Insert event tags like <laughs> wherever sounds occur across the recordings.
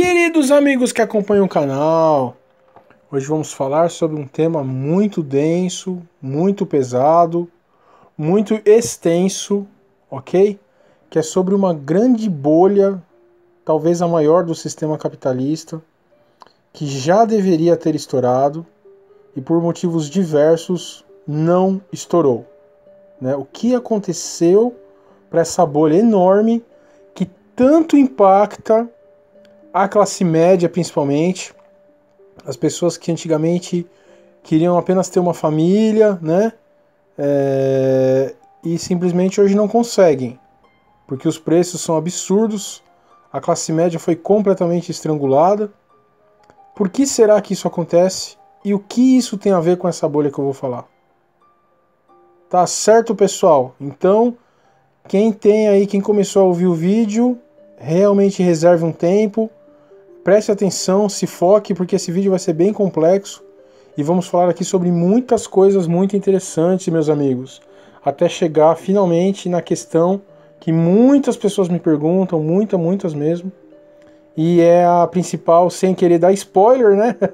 Queridos amigos que acompanham o canal, hoje vamos falar sobre um tema muito denso, muito pesado, muito extenso, ok? Que é sobre uma grande bolha, talvez a maior do sistema capitalista, que já deveria ter estourado e por motivos diversos não estourou. Né? O que aconteceu para essa bolha enorme que tanto impacta a classe média principalmente, as pessoas que antigamente queriam apenas ter uma família, né? É, e simplesmente hoje não conseguem, porque os preços são absurdos, a classe média foi completamente estrangulada. Por que será que isso acontece e o que isso tem a ver com essa bolha que eu vou falar? Tá certo, pessoal? Então, quem tem aí, quem começou a ouvir o vídeo, realmente reserve um tempo Preste atenção, se foque, porque esse vídeo vai ser bem complexo e vamos falar aqui sobre muitas coisas muito interessantes, meus amigos, até chegar finalmente na questão que muitas pessoas me perguntam, muitas, muitas mesmo, e é a principal, sem querer dar spoiler, né? <laughs>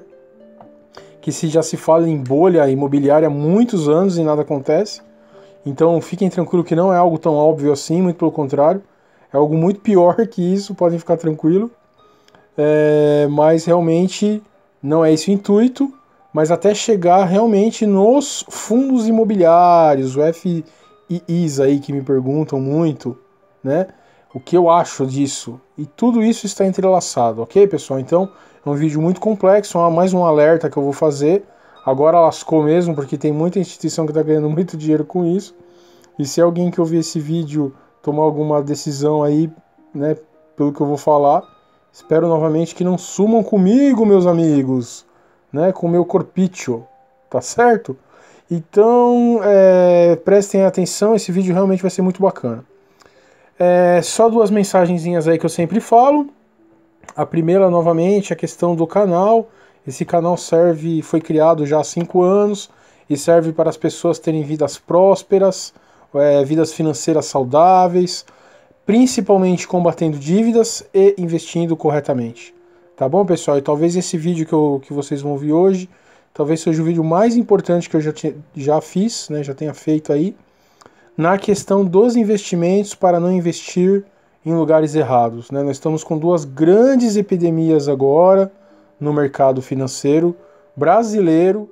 que se já se fala em bolha imobiliária há muitos anos e nada acontece. Então fiquem tranquilos que não é algo tão óbvio assim, muito pelo contrário. É algo muito pior que isso, podem ficar tranquilos é, mas realmente não é esse o intuito, mas até chegar realmente nos fundos imobiliários, o FIIs aí que me perguntam muito, né? O que eu acho disso? E tudo isso está entrelaçado, ok, pessoal? Então é um vídeo muito complexo, é mais um alerta que eu vou fazer. Agora lascou mesmo, porque tem muita instituição que está ganhando <laughs> muito dinheiro com isso. E se alguém que ouvir esse vídeo tomar alguma decisão aí, né, pelo que eu vou falar, Espero novamente que não sumam comigo, meus amigos, né? Com o meu corpício, tá certo? Então, é, prestem atenção, esse vídeo realmente vai ser muito bacana. É, só duas mensagenzinhas aí que eu sempre falo. A primeira, novamente, a questão do canal. Esse canal serve, foi criado já há cinco anos e serve para as pessoas terem vidas prósperas, é, vidas financeiras saudáveis, principalmente combatendo dívidas e investindo corretamente. Tá bom, pessoal? E talvez esse vídeo que, eu, que vocês vão ver hoje, talvez seja o vídeo mais importante que eu já, já fiz, né, já tenha feito aí, na questão dos investimentos para não investir em lugares errados. Né? Nós estamos com duas grandes epidemias agora no mercado financeiro brasileiro,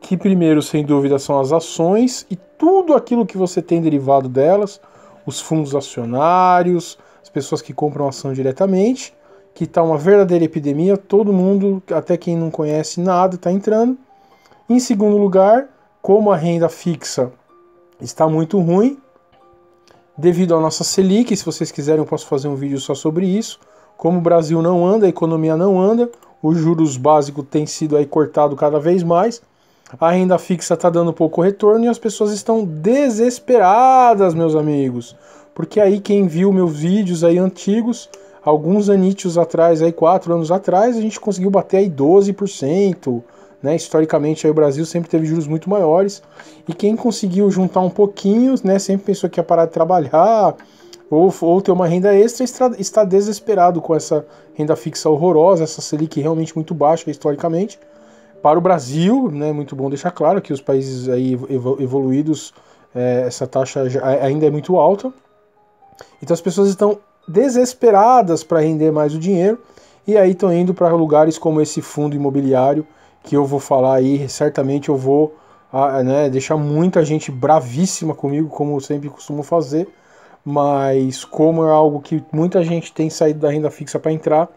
que primeiro, sem dúvida, são as ações e tudo aquilo que você tem derivado delas – os fundos acionários, as pessoas que compram ação diretamente, que está uma verdadeira epidemia, todo mundo, até quem não conhece nada, está entrando. Em segundo lugar, como a renda fixa está muito ruim, devido à nossa Selic, se vocês quiserem eu posso fazer um vídeo só sobre isso, como o Brasil não anda, a economia não anda, os juros básicos têm sido aí cortado cada vez mais, a renda fixa está dando pouco retorno e as pessoas estão desesperadas, meus amigos. Porque aí quem viu meus vídeos aí antigos, alguns anítios atrás, aí quatro anos atrás, a gente conseguiu bater aí 12%. Né? Historicamente aí o Brasil sempre teve juros muito maiores. E quem conseguiu juntar um pouquinho, né? sempre pensou que ia parar de trabalhar ou, ou ter uma renda extra, está desesperado com essa renda fixa horrorosa, essa Selic realmente muito baixa historicamente para o Brasil, é né, muito bom deixar claro que os países aí evoluídos, é, essa taxa ainda é muito alta. Então as pessoas estão desesperadas para render mais o dinheiro e aí estão indo para lugares como esse fundo imobiliário que eu vou falar aí. Certamente eu vou né, deixar muita gente bravíssima comigo, como eu sempre costumo fazer, mas como é algo que muita gente tem saído da renda fixa para entrar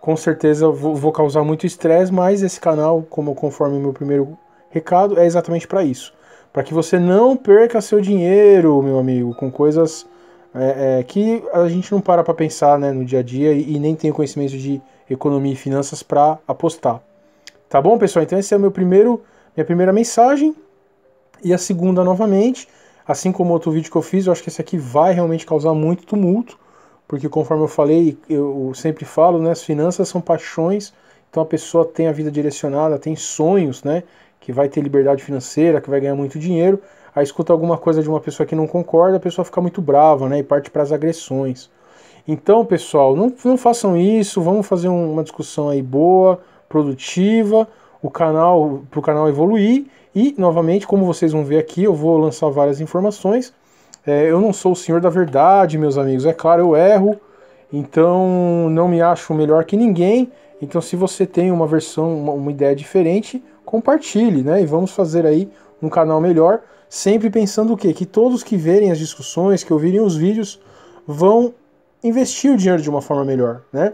com certeza vou, vou causar muito estresse, mas esse canal, como conforme meu primeiro recado, é exatamente para isso. Para que você não perca seu dinheiro, meu amigo, com coisas é, é, que a gente não para para pensar né, no dia a dia e, e nem tem conhecimento de economia e finanças para apostar. Tá bom, pessoal? Então esse é a meu primeiro, minha primeira mensagem. E a segunda, novamente, assim como outro vídeo que eu fiz, eu acho que esse aqui vai realmente causar muito tumulto porque conforme eu falei, eu sempre falo, né, as finanças são paixões, então a pessoa tem a vida direcionada, tem sonhos, né, que vai ter liberdade financeira, que vai ganhar muito dinheiro, aí escuta alguma coisa de uma pessoa que não concorda, a pessoa fica muito brava, né, e parte para as agressões. Então, pessoal, não, não façam isso, vamos fazer uma discussão aí boa, produtiva, o canal para o canal evoluir e novamente, como vocês vão ver aqui, eu vou lançar várias informações é, eu não sou o senhor da verdade, meus amigos. É claro, eu erro, então não me acho melhor que ninguém. Então, se você tem uma versão, uma, uma ideia diferente, compartilhe, né? E vamos fazer aí um canal melhor. Sempre pensando o quê? Que todos que verem as discussões, que ouvirem os vídeos, vão investir o dinheiro de uma forma melhor, né?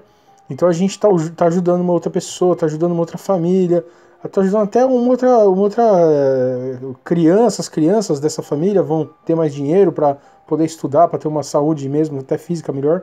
Então a gente está tá ajudando uma outra pessoa, está ajudando uma outra família, atualizando até uma outra, uma outra eh, crianças, crianças dessa família vão ter mais dinheiro para poder estudar, para ter uma saúde mesmo, até física melhor.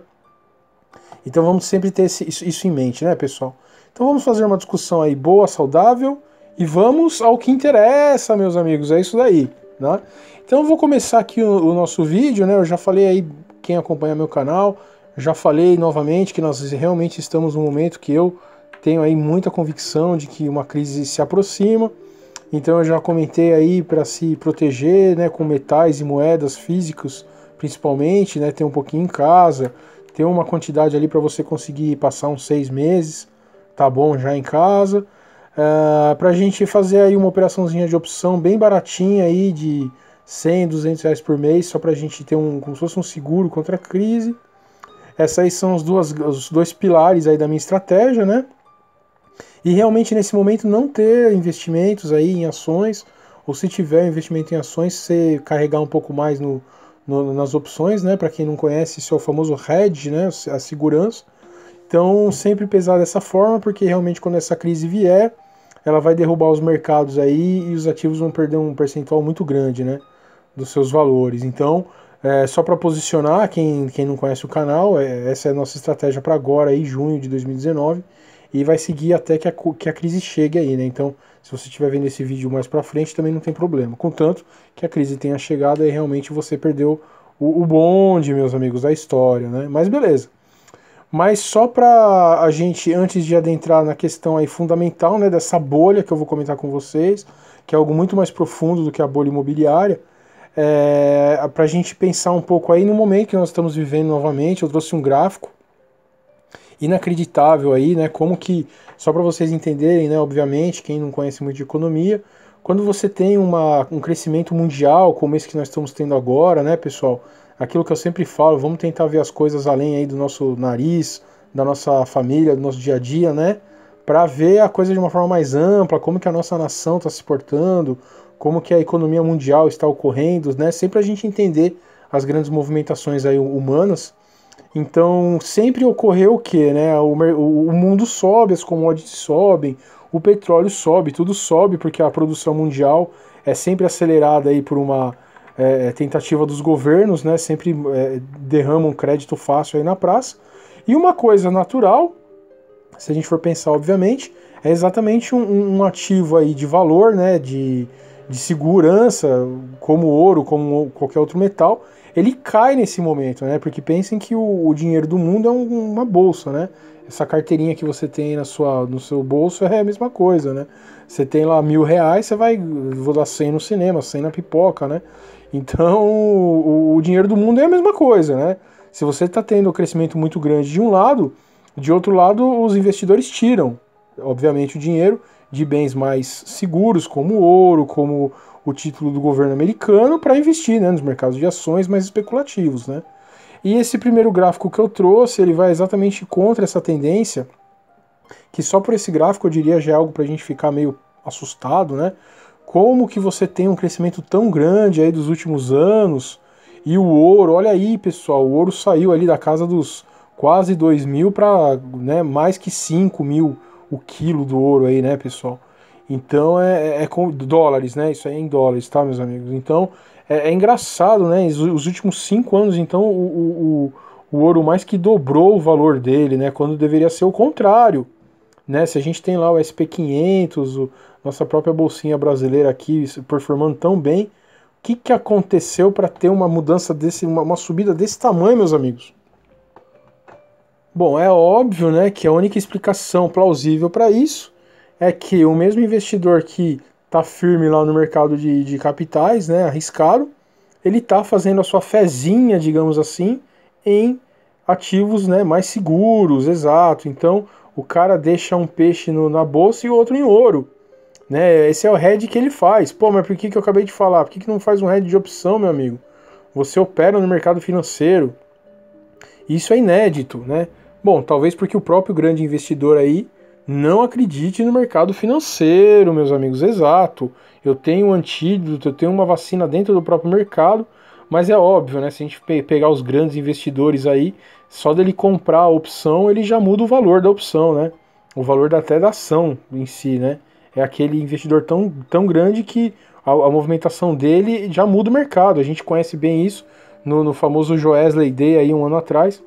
Então vamos sempre ter esse, isso, isso em mente, né, pessoal? Então vamos fazer uma discussão aí boa, saudável e vamos ao que interessa, meus amigos, é isso daí, né? Então eu vou começar aqui o, o nosso vídeo, né? Eu já falei aí quem acompanha meu canal, já falei novamente que nós realmente estamos num momento que eu tenho aí muita convicção de que uma crise se aproxima. Então eu já comentei aí para se proteger, né, com metais e moedas físicos, principalmente, né, ter um pouquinho em casa, ter uma quantidade ali para você conseguir passar uns seis meses, tá bom, já em casa. Uh, ah, para a gente fazer aí uma operaçãozinha de opção bem baratinha aí de 100, 200 reais por mês, só para a gente ter um, como se fosse um seguro contra a crise. Essas aí são os, duas, os dois pilares aí da minha estratégia, né? e realmente nesse momento não ter investimentos aí em ações, ou se tiver investimento em ações, você carregar um pouco mais no, no nas opções, né? Para quem não conhece, isso é o famoso hedge, né? A segurança. Então, sempre pesar dessa forma, porque realmente quando essa crise vier, ela vai derrubar os mercados aí e os ativos vão perder um percentual muito grande, né? Dos seus valores. Então, é, só para posicionar, quem, quem não conhece o canal, é, essa é a nossa estratégia para agora, aí, junho de 2019 e vai seguir até que a, que a crise chegue aí, né? Então, se você estiver vendo esse vídeo mais para frente, também não tem problema. Contanto que a crise tenha chegado e realmente você perdeu o, o bonde, meus amigos, da história, né? Mas beleza. Mas só para a gente, antes de adentrar na questão aí fundamental, né, dessa bolha que eu vou comentar com vocês, que é algo muito mais profundo do que a bolha imobiliária, é, para a gente pensar um pouco aí no momento que nós estamos vivendo novamente, eu trouxe um gráfico inacreditável aí, né? Como que, só para vocês entenderem, né? Obviamente, quem não conhece muito de economia, quando você tem uma, um crescimento mundial como esse que nós estamos tendo agora, né, pessoal? Aquilo que eu sempre falo, vamos tentar ver as coisas além aí do nosso nariz, da nossa família, do nosso dia a dia, né? Para ver a coisa de uma forma mais ampla, como que a nossa nação está se portando, como que a economia mundial está ocorrendo, né? Sempre a gente entender as grandes movimentações aí humanas então sempre ocorreu o que, né? O, o, o mundo sobe, as commodities sobem, o petróleo sobe, tudo sobe porque a produção mundial é sempre acelerada aí por uma é, é tentativa dos governos, né? Sempre é, derramam um crédito fácil aí na praça. E uma coisa natural, se a gente for pensar, obviamente, é exatamente um, um ativo aí de valor, né? De, de segurança, como ouro, como qualquer outro metal, ele cai nesse momento, né? Porque pensem que o, o dinheiro do mundo é um, uma bolsa, né? Essa carteirinha que você tem na sua, no seu bolso é a mesma coisa, né? Você tem lá mil reais, você vai, vou dar cem no cinema, cem na pipoca, né? Então, o, o dinheiro do mundo é a mesma coisa, né? Se você está tendo um crescimento muito grande de um lado, de outro lado, os investidores tiram, obviamente, o dinheiro de bens mais seguros, como ouro, como o título do governo americano para investir né, nos mercados de ações mais especulativos. Né? E esse primeiro gráfico que eu trouxe, ele vai exatamente contra essa tendência, que só por esse gráfico eu diria já é algo para a gente ficar meio assustado, né? Como que você tem um crescimento tão grande aí dos últimos anos, e o ouro, olha aí pessoal, o ouro saiu ali da casa dos quase 2 mil para né, mais que 5 mil o quilo do ouro aí, né pessoal? Então é, é, é, com dólares, né? Isso aí é em dólares, tá, meus amigos? Então é, é engraçado, né? Os, últimos cinco anos, então, o, o, o, ouro mais que dobrou o valor dele, né? Quando deveria ser o contrário, né? Se a gente tem lá o SP500, o, nossa própria bolsinha brasileira aqui performando tão bem, o que, que aconteceu para ter uma mudança desse, uma, uma subida desse tamanho, meus amigos? Bom, é óbvio, né, que a única explicação plausível para isso é que o mesmo investidor que está firme lá no mercado de, de capitais, né, arriscado, ele está fazendo a sua fezinha, digamos assim, em ativos né, mais seguros, exato. Então, o cara deixa um peixe no, na bolsa e outro em ouro. Né? Esse é o head que ele faz. Pô, mas por que, que eu acabei de falar? Por que, que não faz um head de opção, meu amigo? Você opera no mercado financeiro. Isso é inédito, né? Bom, talvez porque o próprio grande investidor aí não acredite no mercado financeiro, meus amigos. Exato. Eu tenho um antídoto, eu tenho uma vacina dentro do próprio mercado, mas é óbvio, né? Se a gente pegar os grandes investidores aí, só dele comprar a opção, ele já muda o valor da opção, né? O valor até da ação em si, né? É aquele investidor tão, tão grande que a, a movimentação dele já muda o mercado. A gente conhece bem isso no, no famoso Joesley Day aí um ano atrás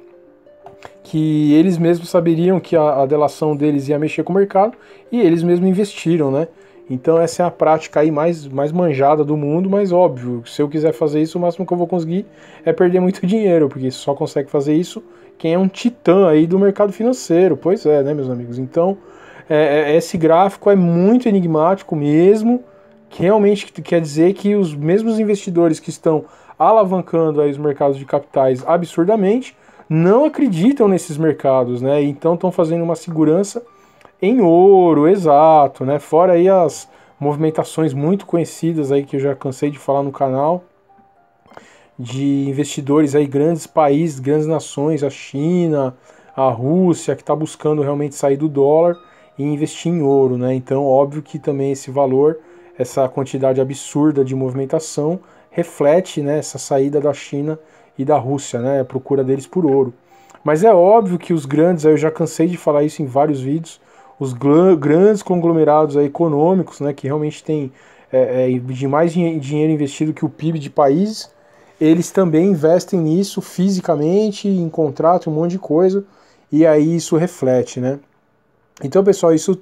que eles mesmos saberiam que a, a, delação deles ia mexer com o mercado e eles mesmos investiram, né? Então essa é a prática aí mais, mais manjada do mundo, mas óbvio, se eu quiser fazer isso, o máximo que eu vou conseguir é perder muito <laughs> dinheiro, porque só consegue fazer isso quem é um titã aí do mercado financeiro. Pois é, né, meus amigos? Então, é, é esse gráfico é muito enigmático mesmo, que realmente quer dizer que os mesmos investidores que estão alavancando aí os mercados de capitais absurdamente, não acreditam nesses mercados, né? Então estão fazendo uma segurança em ouro, exato, né? Fora aí as movimentações muito conhecidas aí que eu já cansei de falar no canal de investidores aí grandes países, grandes nações, a China, a Rússia que está buscando realmente sair do dólar e investir em ouro, né? Então óbvio que também esse valor, essa quantidade absurda de movimentação reflete né, essa saída da China e da Rússia, né? A procura deles por ouro. Mas é óbvio que os grandes, eu já cansei de falar isso em vários vídeos, os grandes conglomerados econômicos, né, que realmente têm é, é, de mais dinheiro investido que o PIB de países, eles também investem nisso fisicamente, em contrato, um monte de coisa, e aí isso reflete, né? Então, pessoal, isso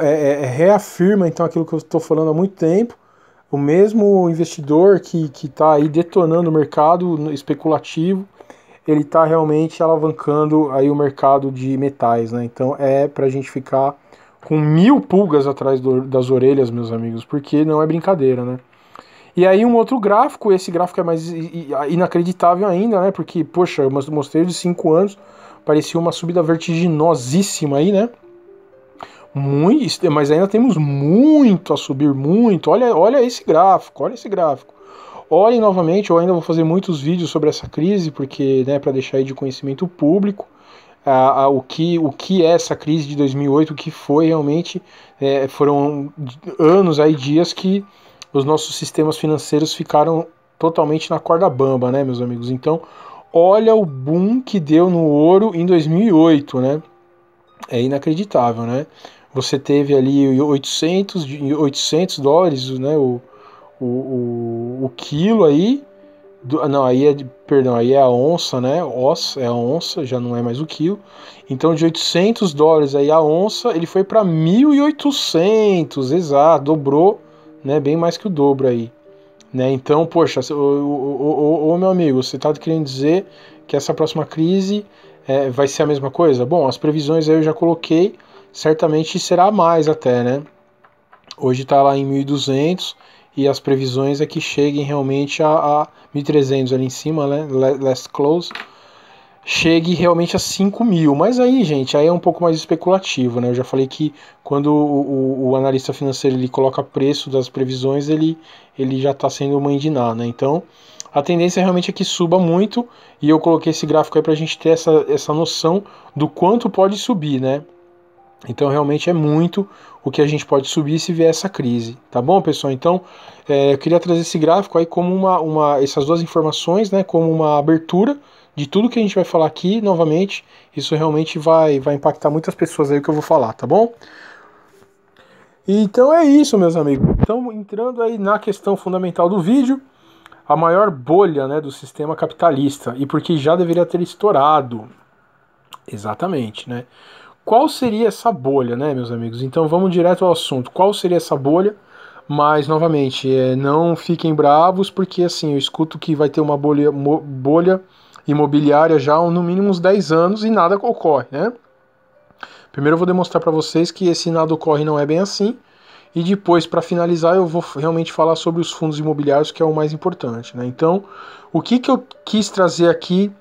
é, é, reafirma então aquilo que eu estou falando há muito tempo, o mesmo investidor que está aí detonando o mercado especulativo, ele está realmente alavancando aí o mercado de metais, né? Então é para a gente ficar com mil pulgas atrás do, das orelhas, meus amigos, porque não é brincadeira, né? E aí um outro gráfico, esse gráfico é mais inacreditável ainda, né? Porque, poxa, eu mostrei de cinco anos, parecia uma subida vertiginosíssima aí, né? muito, mas ainda temos muito a subir, muito. Olha, olha esse gráfico, olha esse gráfico. Olhem novamente, eu ainda vou fazer muitos vídeos sobre essa crise, porque, né, para deixar aí de conhecimento público, a, a, o, que, o que é essa crise de 2008, o que foi realmente, é, foram anos aí, dias que os nossos sistemas financeiros ficaram totalmente na corda bamba, né, meus amigos? Então, olha o boom que deu no ouro em 2008, né? É inacreditável, né? você teve ali 800, 800 dólares, né, o, o, o, o quilo aí, do, ah, não, aí é, perdão, aí é a onça, né, ossa, é a onça, já não é mais o quilo, então de 800 dólares aí a onça, ele foi para 1.800, exato, dobrou, né, bem mais que o dobro aí. Né? Então, poxa, o meu amigo, você está querendo dizer que essa próxima crise é, vai ser a mesma coisa? Bom, as previsões aí eu já coloquei, certamente será mais até, né? Hoje está lá em 1200 e as previsões é que cheguem realmente a, a 1300 ali em cima, né? Last close chegue realmente a 5 mil. Mas aí, gente, aí é um pouco mais especulativo, né? Eu já falei que quando o, o, o analista financeiro ele coloca preço das previsões, ele, ele já está sendo nada, né? Então, a tendência realmente é que suba muito e eu coloquei esse gráfico aí para a gente ter essa, essa noção do quanto pode subir, né? Então realmente é muito o que a gente pode subir se vier essa crise, tá bom, pessoal? Então é, eu queria trazer esse gráfico aí como uma, uma essas duas informações, né, como uma abertura de tudo que a gente vai falar aqui, novamente, isso realmente vai, vai impactar muitas pessoas aí o que eu vou falar, tá bom? Então é isso, meus amigos. Então, entrando aí na questão fundamental do vídeo, a maior bolha né, do sistema capitalista, e porque já deveria ter estourado. Exatamente, né? qual seria essa bolha, né, meus amigos? Então vamos direto ao assunto. Qual seria essa bolha? Mas, novamente, é, não fiquem bravos, porque assim, eu escuto que vai ter uma bolha, bolha imobiliária já no mínimo uns 10 anos e nada ocorre, né? Primeiro eu vou demonstrar para vocês que esse nada ocorre não é bem assim. E depois, para finalizar, eu vou realmente falar sobre os fundos imobiliários, que é o mais importante. Né? Então, o que, que eu quis trazer aqui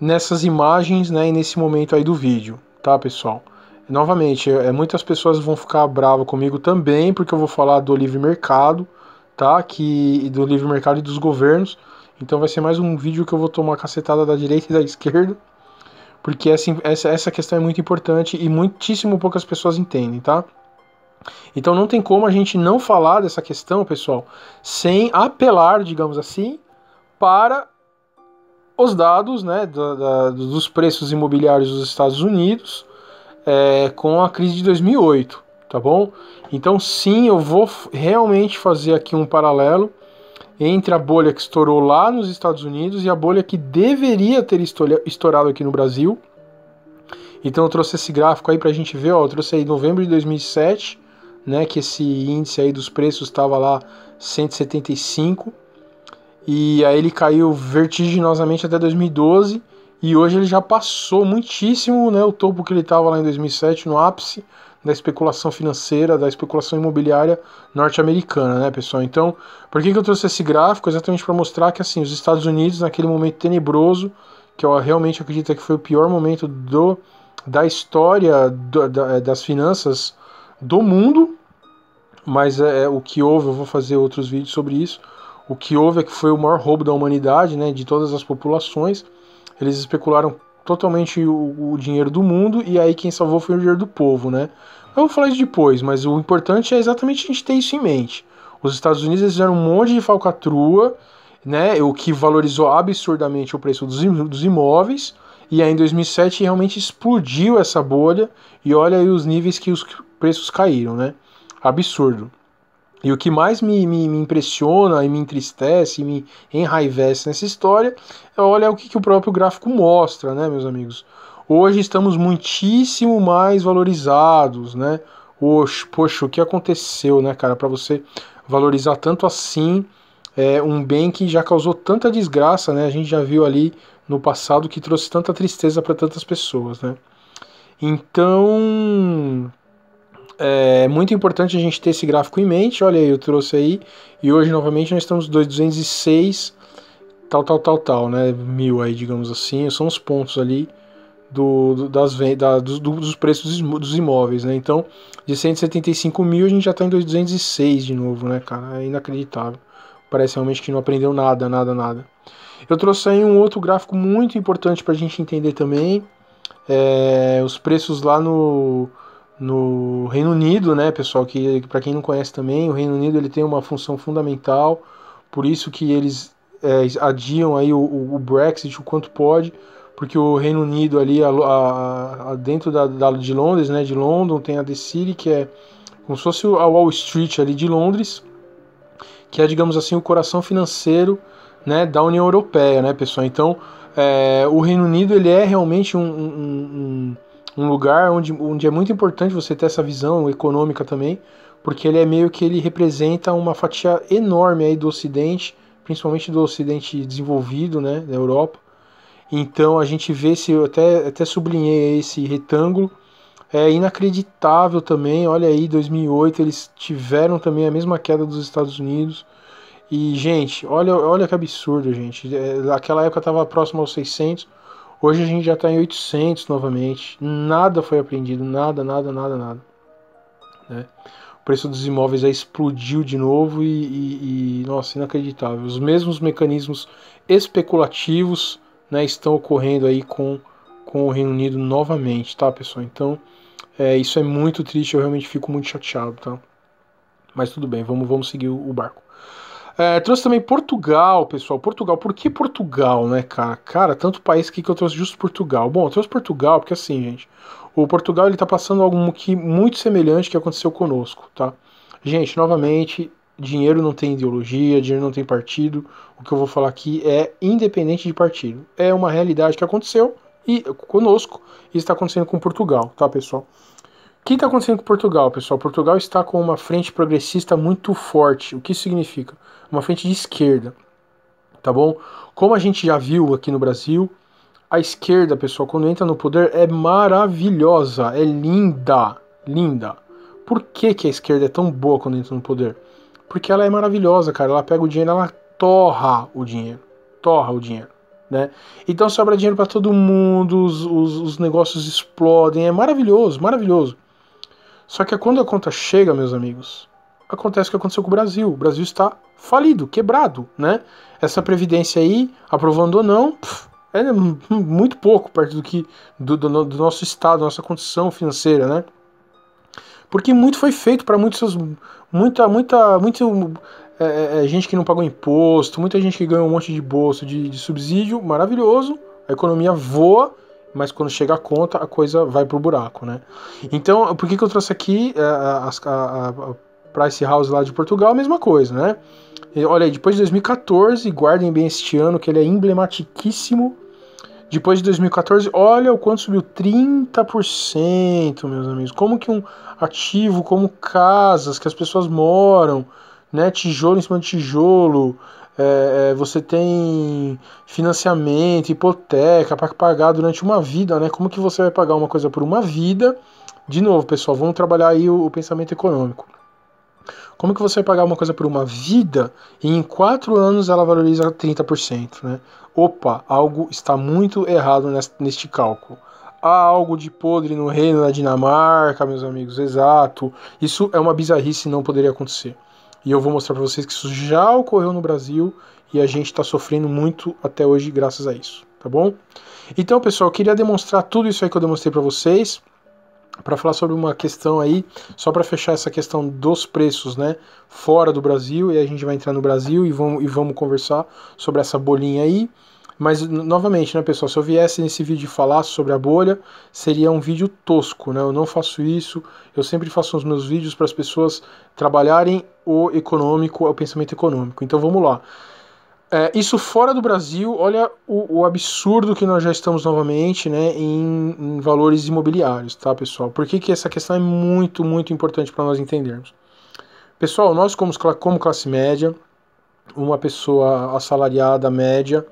nessas imagens né, e nesse momento aí do vídeo, tá, pessoal? novamente, é, muitas pessoas vão ficar bravas comigo também, porque eu vou falar do livre mercado, tá? Que, do livre mercado e dos governos. Então vai ser mais um vídeo que eu vou tomar cacetada da direita e da <laughs> esquerda. Porque essa, essa, essa questão é muito importante e muitíssimo poucas pessoas entendem, tá? Então não tem como a gente não falar dessa questão, pessoal, sem apelar, digamos assim, para os dados né, da, da, dos preços imobiliários dos Estados Unidos é, com a crise de 2008, tá bom? Então, sim, eu vou realmente fazer aqui um paralelo entre a bolha que estourou lá nos Estados Unidos e a bolha que deveria ter estourado aqui no Brasil. Então eu trouxe esse gráfico aí para a gente ver, ó, eu trouxe aí novembro de 2007, né, que esse índice aí dos preços estava lá 175 e aí ele caiu vertiginosamente até 2012 e hoje ele já passou muitíssimo né, o topo que ele estava lá em 2007, no ápice da especulação financeira, da especulação imobiliária norte-americana, né, pessoal? Então, por que, que eu trouxe esse gráfico? Exatamente para mostrar que assim, os Estados Unidos, naquele momento tenebroso, que eu realmente acredito que foi o pior momento do, da história do, da, eh, das finanças do mundo, mas é, o que houve, eu vou fazer outros vídeos sobre isso. O que houve é que foi o maior roubo da humanidade, né, de todas as populações. Eles especularam totalmente o, o, dinheiro do mundo e aí quem salvou foi o dinheiro do povo, né? Eu vou falar isso depois, mas o importante é exatamente a gente ter isso em mente. Os Estados Unidos fizeram um monte de falcatrua, né? O que valorizou absurdamente o preço dos, dos imóveis. E aí em 2007 realmente explodiu essa bolha e olha aí os níveis que os preços caíram, né? Absurdo. E o que mais me, me, me, impressiona e me entristece e me enraivece nessa história é olha o que, que o próprio gráfico mostra, né, meus amigos? Hoje estamos muitíssimo mais valorizados, né? Oxe, poxa, o que aconteceu, né, cara, para você valorizar tanto assim é, um bem que já causou tanta desgraça, né? A gente já viu ali no passado que trouxe tanta tristeza para tantas pessoas, né? Então, é muito importante a gente ter esse gráfico em mente. Olha aí, eu trouxe aí. E hoje, novamente, nós estamos 206, tal, tal, tal, tal, né? Mil aí, digamos assim. São os pontos ali do, do das, da, dos, dos, preços dos imóveis, né? Então, de 175 mil, a gente já está em 206 de novo, né, cara? É inacreditável. Parece realmente que não aprendeu nada, nada, nada. Eu trouxe aí um outro gráfico muito importante para a gente entender também. É, os preços lá no no Reino Unido, né, pessoal, que para quem não conhece também, o Reino Unido ele tem uma função fundamental, por isso que eles é, adiam aí o, o, Brexit o quanto pode, porque o Reino Unido ali a, a, a dentro da, da, de Londres, né, de London tem a The City que é como se fosse a Wall Street ali de Londres, que é digamos assim o coração financeiro, né, da União Europeia, né, pessoal. Então, é, o Reino Unido ele é realmente um, um, um um lugar onde, onde é muito importante você ter essa visão econômica também, porque ele é meio que ele representa uma fatia enorme aí do Ocidente, principalmente do Ocidente desenvolvido, né, da Europa. Então a gente vê se eu até até sublinhei esse retângulo. É inacreditável também, olha aí, 2008 eles tiveram também a mesma queda dos Estados Unidos. E gente, olha, olha que absurdo, gente. É, naquela época estava próximo aos 600, Hoje a gente já está em 800 novamente. Nada foi aprendido, nada, nada, nada, nada. Né? O preço dos imóveis explodiu de novo e, e, e, nossa, inacreditável. Os mesmos mecanismos especulativos né, estão ocorrendo aí com, com o Reino Unido novamente, tá, pessoal? Então, é, isso é muito triste, eu realmente fico muito chateado, tá? Mas tudo bem, vamos, vamos seguir o barco. É, trouxe também Portugal, pessoal. Portugal, por que Portugal, né, cara? Cara, tanto país que eu trouxe justo Portugal. Bom, eu trouxe Portugal porque assim, gente, o Portugal ele tá passando algo que muito semelhante que aconteceu conosco, tá? Gente, novamente, dinheiro não tem ideologia, dinheiro não tem partido. O que eu vou falar aqui é independente de partido. É uma realidade que aconteceu e conosco e está acontecendo com Portugal, tá, pessoal? O que está acontecendo com Portugal, pessoal? Portugal está com uma frente progressista muito forte. O que isso significa? Uma frente de esquerda, tá bom? Como a gente já viu aqui no Brasil, a esquerda, pessoal, quando entra no poder é maravilhosa, é linda, linda. Por que, que a esquerda é tão boa quando entra no poder? Porque ela é maravilhosa, cara. Ela pega o dinheiro, ela torra o dinheiro, torra o dinheiro. Né? Então sobra dinheiro para todo mundo, os, os, os negócios explodem, é maravilhoso, maravilhoso. Só que quando a conta chega, meus amigos, acontece o que aconteceu com o Brasil. O Brasil está falido, quebrado, né? Essa previdência aí, aprovando ou não, pff, é muito pouco perto do que do, do, do nosso estado, nossa condição financeira, né? Porque muito foi feito para muitos, muita, muita, muita é, é, é, gente que não pagou imposto, muita gente que ganhou um monte de bolsa de, de subsídio, maravilhoso. A economia voa, mas quando chega a conta, a coisa vai pro buraco, né? Então, por que, que eu trouxe aqui é, a, a, a Price House lá de Portugal? Mesma coisa, né? E, olha aí, depois de 2014, guardem bem este ano, que ele é emblematiquíssimo. Depois de 2014, olha o quanto subiu, 30%, meus amigos. Como que um ativo como casas que as pessoas moram, né, tijolo em cima de tijolo, é, é, você tem financiamento, hipoteca para pagar durante uma vida, né? Como que você vai pagar uma coisa por uma vida? De novo, pessoal, vamos trabalhar aí o, o pensamento econômico. Como que você vai pagar uma coisa por uma vida e em quatro anos ela valoriza 30%, né? Opa, algo está muito errado neste cálculo. Há algo de podre no reino da Dinamarca, meus amigos, exato. Isso é uma bizarrice e não poderia acontecer. E eu vou mostrar para vocês que isso já ocorreu no Brasil e a gente está sofrendo muito até hoje graças a isso, tá bom? Então, pessoal, eu queria demonstrar tudo isso aí que eu demonstrei para vocês para falar sobre uma questão aí, só para fechar essa questão dos preços, né, fora do Brasil, e a gente vai entrar no Brasil e vamos, e vamos conversar sobre essa bolinha aí. Mas, novamente, né, pessoal, se eu viesse nesse vídeo falar sobre a bolha, seria um vídeo tosco, né? Eu não faço isso, eu sempre faço os meus vídeos para as pessoas trabalharem o econômico, é o pensamento econômico. Então, vamos lá. É, isso fora do Brasil, olha o, o, absurdo que nós já estamos novamente né, em, em, valores imobiliários, tá, pessoal? Por que, que essa questão é muito, muito importante para nós entendermos? Pessoal, nós como, como classe média, uma pessoa assalariada média,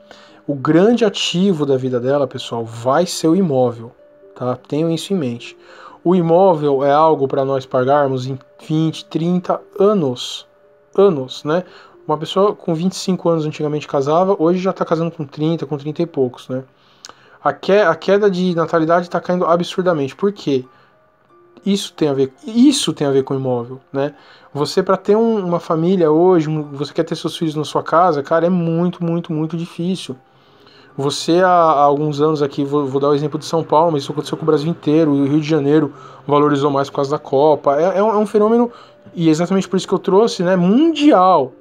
o grande ativo da vida dela, pessoal, vai ser o imóvel, tá? Tenham isso em mente. O imóvel é algo para nós pagarmos em 20, 30 anos. Anos, né? Uma pessoa com 25 anos antigamente casava, hoje já está casando com 30, com 30 e poucos, né? A, que, a queda de natalidade está caindo absurdamente. Por quê? Isso tem a ver, isso tem a ver com imóvel, né? Você para ter um, uma família hoje, você quer ter seus filhos na sua casa, cara, é muito, muito, muito difícil. Você, há alguns anos aqui, vou, vou, dar o exemplo de São Paulo, mas isso aconteceu com o Brasil inteiro, e o Rio de Janeiro valorizou mais por causa da Copa. É, é, um, é um, fenômeno, e é exatamente por isso que eu trouxe, né, mundial.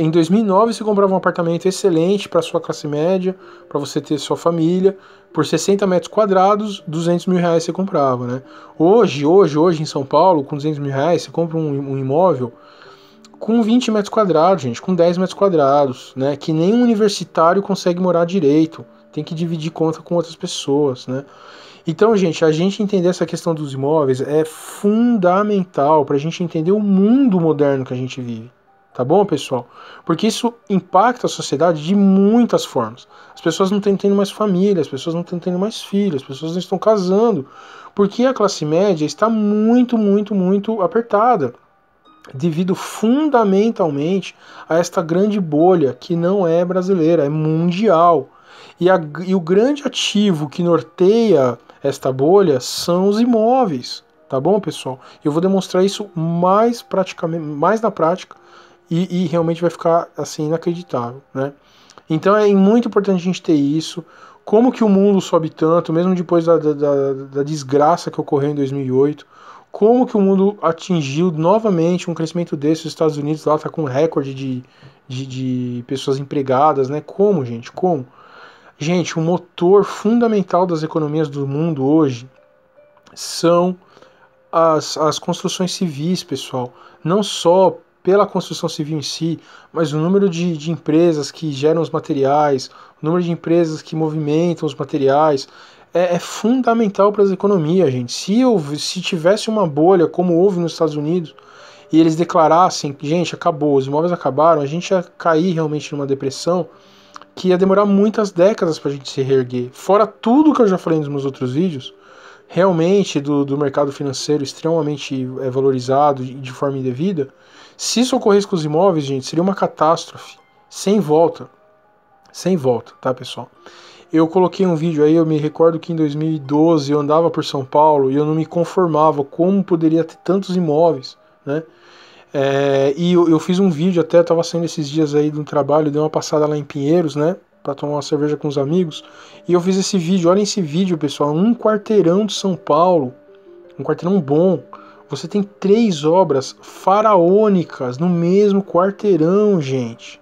em 2009 você comprava um apartamento excelente para sua classe média, para você ter sua família, por 60 metros quadrados, 200 mil reais você comprava, né? Hoje, hoje, hoje em São Paulo, com 200 mil reais, você compra um, um imóvel com 20 metros quadrados, gente, com 10 metros quadrados, né? Que um universitário consegue morar direito, tem que dividir conta com outras pessoas, né? Então, gente, a gente entender essa questão dos imóveis é fundamental para a gente entender o mundo moderno que a gente vive. Tá bom, pessoal? Porque isso impacta a sociedade de muitas formas. As pessoas não estão tendo mais família, as pessoas não estão tendo mais filhos, as pessoas não estão casando, porque a classe média está muito, muito, muito apertada devido fundamentalmente a esta grande bolha que não é brasileira, é mundial. E, a, e o grande ativo que norteia esta bolha são os imóveis, tá bom, pessoal? Eu vou demonstrar isso mais praticamente, mais na prática e, e realmente vai ficar assim inacreditável, né? Então é muito importante a gente ter isso. Como que o mundo sobe tanto, mesmo depois da, da, da desgraça que ocorreu em 2008? como que o mundo atingiu novamente um crescimento desse? Os Estados Unidos lá está com um recorde de, de, de, pessoas empregadas, né? Como, gente? Como? Gente, o motor fundamental das economias do mundo hoje são as, as construções civis, pessoal. Não só pela construção civil em si, mas o número de, de empresas que geram os materiais, o número de empresas que movimentam os materiais, é, é fundamental para as economias, gente. Se, eu, se tivesse uma bolha, como houve nos Estados Unidos, e eles declarassem que, gente, acabou, os imóveis acabaram, a gente ia cair realmente numa depressão que ia demorar muitas décadas para a gente se reerguer. Fora tudo que eu já falei nos meus outros vídeos, realmente do, do mercado financeiro extremamente é, valorizado e de forma indevida, se isso ocorresse com os imóveis, gente, seria uma catástrofe. Sem volta. Sem volta, tá, pessoal? eu coloquei um vídeo aí, eu me recordo que em 2012 eu andava por São Paulo e eu não me conformava como poderia ter tantos imóveis, né? É, e eu, eu, fiz um vídeo até, estava saindo esses dias aí de um trabalho, dei uma passada lá em Pinheiros, né? Para tomar uma cerveja com os amigos. E eu fiz esse vídeo, Olha esse vídeo, pessoal. Um quarteirão de São Paulo, um quarteirão bom. Você tem três obras faraônicas no mesmo quarteirão, gente.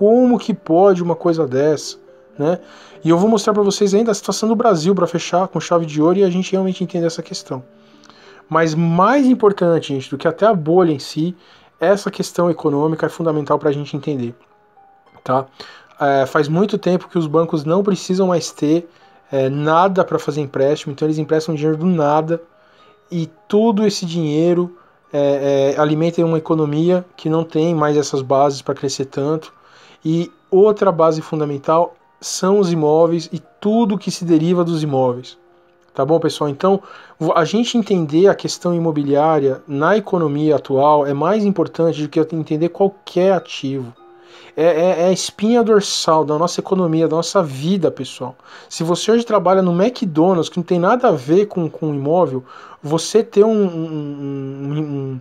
Como que pode uma coisa dessa? Né? E eu vou mostrar para vocês ainda a situação do Brasil para fechar com chave de ouro e a gente realmente entender essa questão. Mas mais importante, gente, do que até a bolha em si, essa questão econômica é fundamental para a gente entender. Tá? É, faz muito tempo que os bancos não precisam mais ter é, nada para fazer empréstimo, então eles emprestam dinheiro do nada e todo esse dinheiro é, é, alimenta uma economia que não tem mais essas bases para crescer tanto e outra base fundamental são os imóveis e tudo que se deriva dos imóveis. Tá bom, pessoal? Então, a gente entender a questão imobiliária na economia atual é mais importante do que entender qualquer ativo. É, é, é, a espinha dorsal da nossa economia, da nossa vida, pessoal. Se você hoje trabalha no McDonald's, que não tem nada a ver com, com imóvel, você ter um, um, um,